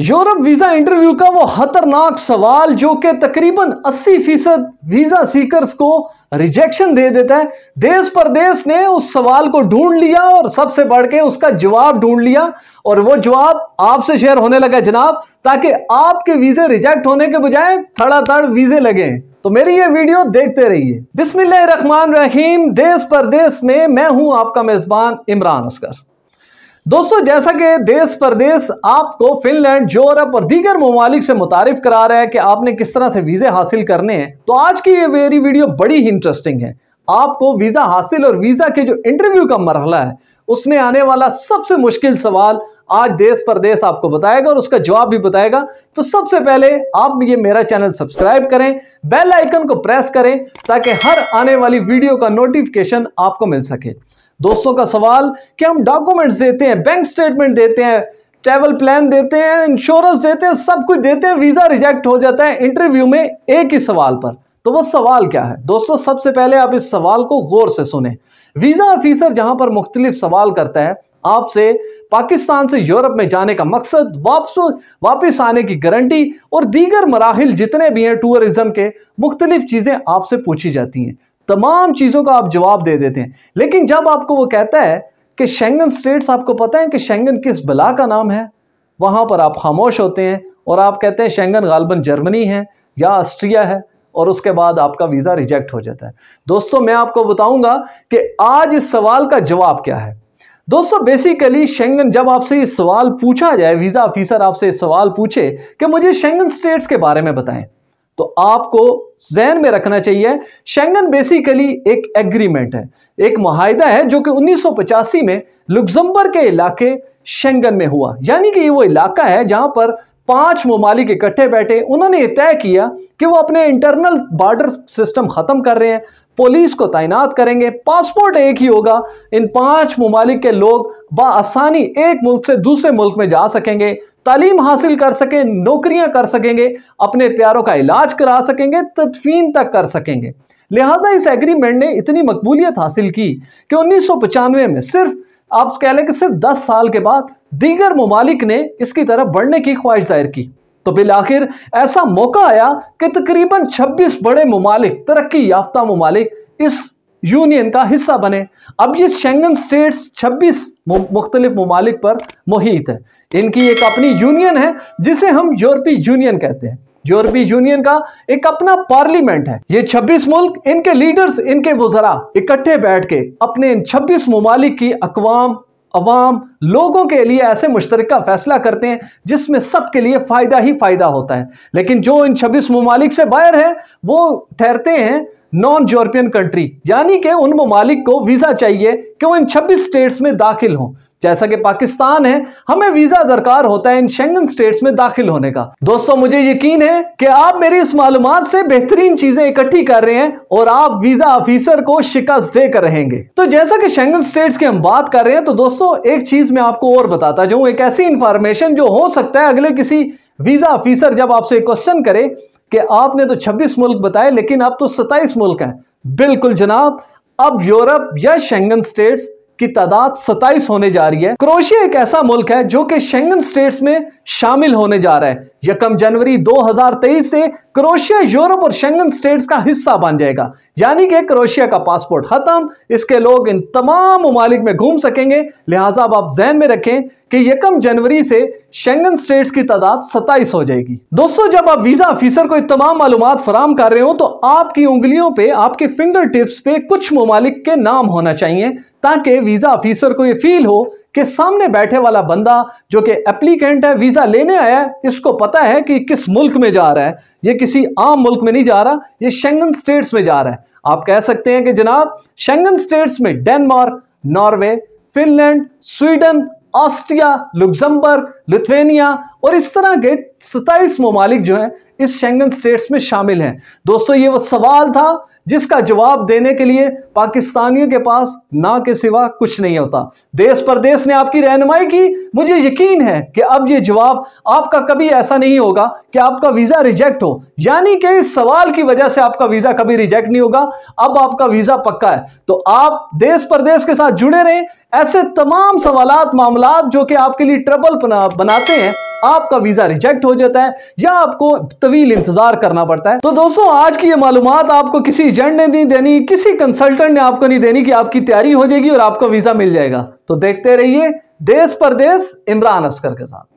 Europe visa interview का वो खतरनाक सवाल जो कि तकरीबन 80 फीसद वीज़ा सीकर्स को रिजेक्शन दे देता है देश परदेश ने उस सवाल को ढूंढ लिया और सबसे बढ़ के उसका जवाब ढूंढ लिया और वो जवाब आपसे शेयर होने लगा जनाब ताकि आपके वीज़े रिजेक्ट होने के बजाय थड़ाथड़ वीज़े लगे तो मेरी ये वीडियो देखते रहिए बिस्मिल्लाह रहीम देश परदेश में मैं हूं आपका मेज़बान इमरान असकर दोस्तों जैसा कि देश प्रदेश आपको फिनलैंड यूरोप और दीगर ममालिक से मुतारफ करा रहे हैं कि आपने किस तरह से वीज़े हासिल करने हैं तो आज की ये मेरी वीडियो बड़ी ही इंटरेस्टिंग है आपको वीज़ा हासिल और वीज़ा के जो इंटरव्यू का मरहला है उसमें आने वाला सबसे मुश्किल सवाल आज देश परदेश आपको बताएगा और उसका जवाब भी बताएगा तो सबसे पहले आप ये मेरा चैनल सब्सक्राइब करें बेल आइकन को प्रेस करें ताकि हर आने वाली वीडियो का नोटिफिकेशन आपको मिल सके दोस्तों का सवाल कि हम डॉक्यूमेंट्स देते हैं बैंक स्टेटमेंट देते हैं ट्रैवल प्लान देते हैं इंश्योरेंस देते हैं सब कुछ देते हैं वीज़ा रिजेक्ट हो जाता है इंटरव्यू में एक ही सवाल पर तो वो सवाल क्या है दोस्तों सबसे पहले आप इस सवाल को गौर से सुने वीज़ा ऑफिसर जहां पर मुख्तलिफ सवाल करता है आपसे पाकिस्तान से यूरोप में जाने का मकसद वापस वापस आने की गारंटी और दीगर मराहल जितने भी हैं टूरिज्म के मुख्तलिफ चीज़ें आपसे पूछी जाती हैं तमाम चीज़ों का आप जवाब दे देते हैं लेकिन जब आपको वो कहता है कि शेंगन स्टेट्स आपको पता है कि शेंगन किस बला का नाम है वहाँ पर आप खामोश होते हैं और आप कहते हैं शेंगन गालबन जर्मनी है या ऑस्ट्रिया है और उसके बाद आपका वीज़ा रिजेक्ट हो जाता है दोस्तों मैं आपको बताऊंगा कि आज इस सवाल का जवाब क्या है दोस्तों बेसिकली शेंगन जब आपसे ये सवाल पूछा जाए वीज़ा ऑफिसर आपसे सवाल पूछे कि मुझे शेंगन स्टेट्स के बारे में बताएं तो आपको जहन में रखना चाहिए शेंगन बेसिकली एक एग्रीमेंट है एक माहिदा है जो कि 1985 में लुक्जमबर्ग के इलाके शेंगन में हुआ यानी कि ये वो इलाका है जहां पर पांच ममालिक इकट्ठे बैठे उन्होंने ये तय किया कि वो अपने इंटरनल बॉर्डर सिस्टम ख़त्म कर रहे हैं पुलिस को तैनात करेंगे पासपोर्ट एक ही होगा इन पांच ममालिक के लोग आसानी एक मुल्क से दूसरे मुल्क में जा सकेंगे तालीम हासिल कर सकें नौकरियां कर सकेंगे अपने प्यारों का इलाज करा सकेंगे तो तदफीन तक कर सकेंगे लिहाजा इस एग्रीमेंट ने इतनी मकबूलियत हासिल की कि उन्नीस सौ पचानवे में सिर्फ आप कह लें कि सिर्फ दस साल के बाद दीगर ममालिक ने इसकी तरफ बढ़ने की ख्वाहिश जाहिर की तो बिल आखिर ऐसा मौका आया कि तकरीबन छब्बीस बड़े ममालिक तरक्की याफ्ता ममालिक इस यूनियन का हिस्सा बने अब ये शेंगन स्टेट्स 26 मुख्तलिफ ममालिक पर मुहित है इनकी एक अपनी यूनियन है जिसे हम यूरोपीय यूनियन कहते हैं यूरोपीय यूनियन का एक अपना पार्लियामेंट है ये 26 मुल्क इनके लीडर्स इनके वजरा इकट्ठे बैठ के अपने इन 26 ममालिक की अकवाम अवाम लोगों के लिए ऐसे मुश्तर फैसला करते हैं जिसमें सबके लिए फ़ायदा ही फ़ायदा होता है लेकिन जो इन छब्बीस ममालिक से बाहर है वो ठहरते हैं नॉन यूरोपियन कंट्री यानी कि उन ममालिक को वीज़ा चाहिए कि वो इन 26 स्टेट्स में दाखिल हों जैसा कि पाकिस्तान है हमें वीज़ा दरकार होता है इन शेंगन स्टेट्स में दाखिल होने का दोस्तों मुझे यकीन है कि आप मेरी इस मालूम से बेहतरीन चीज़ें इकट्ठी कर रहे हैं और आप वीज़ा ऑफिसर को शिकस्त देकर रहेंगे तो जैसा कि शेंगन स्टेट्स की हम बात कर रहे हैं तो दोस्तों एक चीज़ मैं आपको और बताता जाऊँ एक ऐसी इन्फॉर्मेशन जो हो सकता है अगले किसी वीज़ा ऑफिसर जब आपसे क्वेश्चन करे कि आपने तो 26 मुल्क बताए लेकिन अब तो 27 मुल्क हैं बिल्कुल जनाब अब यूरोप या शेंगन स्टेट्स की तादाद 27 होने जा रही है क्रोशिया एक ऐसा मुल्क है जो कि शेंगन स्टेट्स में शामिल होने जा रहा है यकम जनवरी 2023 से क्रोशिया यूरोप और शेंगन स्टेट्स का हिस्सा बन जाएगा यानी कि क्रोशिया का पासपोर्ट खत्म इसके लोग इन तमाम ममालिक में घूम सकेंगे लिहाजा अब आप जहन में रखें कि यकम जनवरी से शेंगन स्टेट्स की तादाद सत्ताईस हो जाएगी दोस्तों जब आप वीजा ऑफिसर को तमाम मालूम फराम कर रहे हो तो आपकी उंगलियों पर आपके फिंगर टिप्स पे कुछ ममालिक के नाम होना चाहिए ताकि वीजा ऑफिसर को यह फील हो कि सामने बैठे वाला बंदा जो कि एप्लीकेंट है वीज़ा लेने आया है इसको पता है कि किस मुल्क में जा रहा है ये किसी आम मुल्क में नहीं जा रहा ये शेंगन स्टेट्स में जा रहा है आप कह सकते हैं कि जनाब शेंगन स्टेट्स में Denmark Norway Finland Sweden Austria Luxembourg Lithuania और इस तरह के सताइस ममालिक जो हैं इस शेंगन स्टेट्स में शामिल हैं दोस्तों ये वो सवाल था जिसका जवाब देने के लिए पाकिस्तानियों के पास ना के सिवा कुछ नहीं होता देश परदेश ने आपकी रहनुमाई की मुझे यकीन है कि अब ये जवाब आपका कभी ऐसा नहीं होगा कि आपका वीज़ा रिजेक्ट हो यानी कि इस सवाल की वजह से आपका वीज़ा कभी रिजेक्ट नहीं होगा अब आपका वीज़ा पक्का है तो आप देश परदेश के साथ जुड़े रहें ऐसे तमाम सवाल मामला जो कि आपके लिए ट्रबल बनाते हैं आपका वीजा रिजेक्ट हो जाता है या आपको तवील इंतजार करना पड़ता है तो दोस्तों आज की ये मालूम आपको किसी एजेंट ने नहीं देनी किसी कंसल्टेंट ने आपको नहीं देनी कि आपकी तैयारी हो जाएगी और आपको वीजा मिल जाएगा तो देखते रहिए देश परदेश इमरान असकर के साथ